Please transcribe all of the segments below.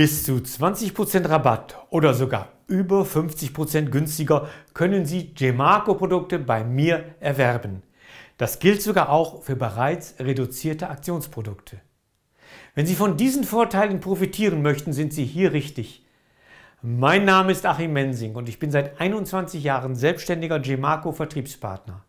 Bis zu 20% Rabatt oder sogar über 50% günstiger können Sie Gemarco-Produkte bei mir erwerben. Das gilt sogar auch für bereits reduzierte Aktionsprodukte. Wenn Sie von diesen Vorteilen profitieren möchten, sind Sie hier richtig. Mein Name ist Achim Mensing und ich bin seit 21 Jahren selbstständiger Gemarco-Vertriebspartner.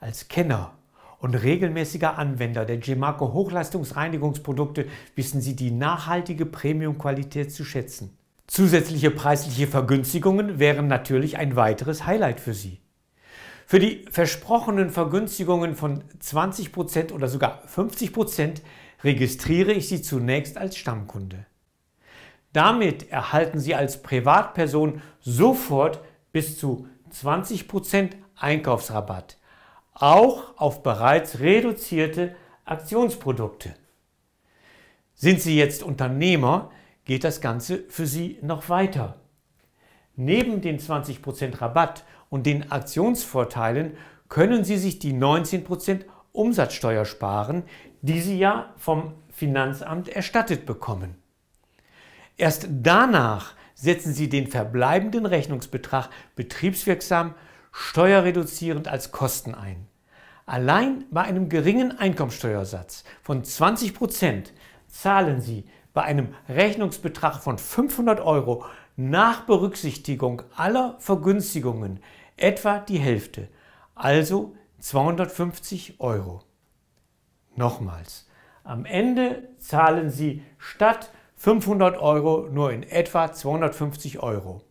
Als Kenner und regelmäßiger Anwender der Gemarco Hochleistungsreinigungsprodukte wissen Sie die nachhaltige Premiumqualität zu schätzen. Zusätzliche preisliche Vergünstigungen wären natürlich ein weiteres Highlight für Sie. Für die versprochenen Vergünstigungen von 20% oder sogar 50% registriere ich Sie zunächst als Stammkunde. Damit erhalten Sie als Privatperson sofort bis zu 20% Einkaufsrabatt auch auf bereits reduzierte Aktionsprodukte. Sind Sie jetzt Unternehmer, geht das Ganze für Sie noch weiter. Neben den 20% Rabatt und den Aktionsvorteilen können Sie sich die 19% Umsatzsteuer sparen, die Sie ja vom Finanzamt erstattet bekommen. Erst danach setzen Sie den verbleibenden Rechnungsbetrag betriebswirksam steuerreduzierend als Kosten ein. Allein bei einem geringen Einkommensteuersatz von 20 Prozent zahlen Sie bei einem Rechnungsbetrag von 500 Euro nach Berücksichtigung aller Vergünstigungen etwa die Hälfte, also 250 Euro. Nochmals, am Ende zahlen Sie statt 500 Euro nur in etwa 250 Euro.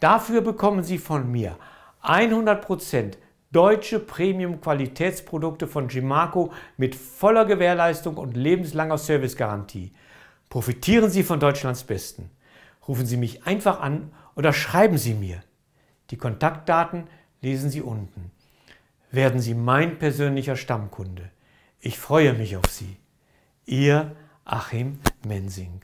Dafür bekommen Sie von mir 100 Prozent deutsche Premium-Qualitätsprodukte von Gimaco mit voller Gewährleistung und lebenslanger Servicegarantie. Profitieren Sie von Deutschlands Besten. Rufen Sie mich einfach an oder schreiben Sie mir. Die Kontaktdaten lesen Sie unten. Werden Sie mein persönlicher Stammkunde. Ich freue mich auf Sie. Ihr Achim Mensing.